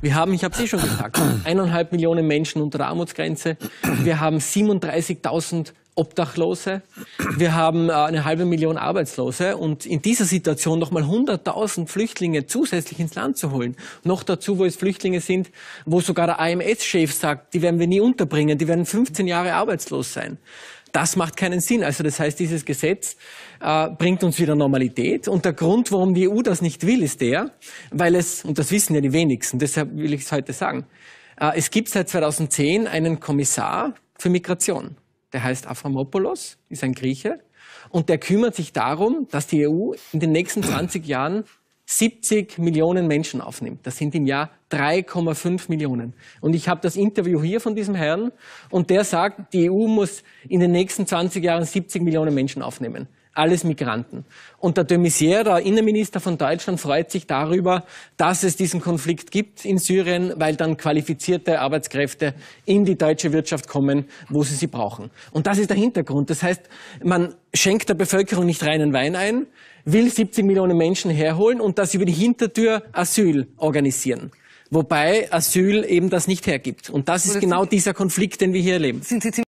Wir haben, ich habe es eh schon gesagt, eineinhalb Millionen Menschen unter der Armutsgrenze. Wir haben 37.000 Obdachlose. Wir haben äh, eine halbe Million Arbeitslose und in dieser Situation nochmal 100.000 Flüchtlinge zusätzlich ins Land zu holen. Noch dazu, wo es Flüchtlinge sind, wo sogar der AMS-Chef sagt, die werden wir nie unterbringen, die werden 15 Jahre arbeitslos sein. Das macht keinen Sinn. Also das heißt, dieses Gesetz äh, bringt uns wieder Normalität. Und der Grund, warum die EU das nicht will, ist der, weil es, und das wissen ja die wenigsten, deshalb will ich es heute sagen, äh, es gibt seit 2010 einen Kommissar für Migration. Der heißt Aframopoulos, ist ein Grieche. Und der kümmert sich darum, dass die EU in den nächsten 20 Jahren 70 Millionen Menschen aufnimmt. Das sind im Jahr 3,5 Millionen. Und ich habe das Interview hier von diesem Herrn und der sagt, die EU muss in den nächsten 20 Jahren 70 Millionen Menschen aufnehmen alles Migranten. Und der de Maizière, der Innenminister von Deutschland, freut sich darüber, dass es diesen Konflikt gibt in Syrien, weil dann qualifizierte Arbeitskräfte in die deutsche Wirtschaft kommen, wo sie sie brauchen. Und das ist der Hintergrund. Das heißt, man schenkt der Bevölkerung nicht reinen Wein ein, will 70 Millionen Menschen herholen und das über die Hintertür Asyl organisieren. Wobei Asyl eben das nicht hergibt. Und das ist genau dieser Konflikt, den wir hier erleben.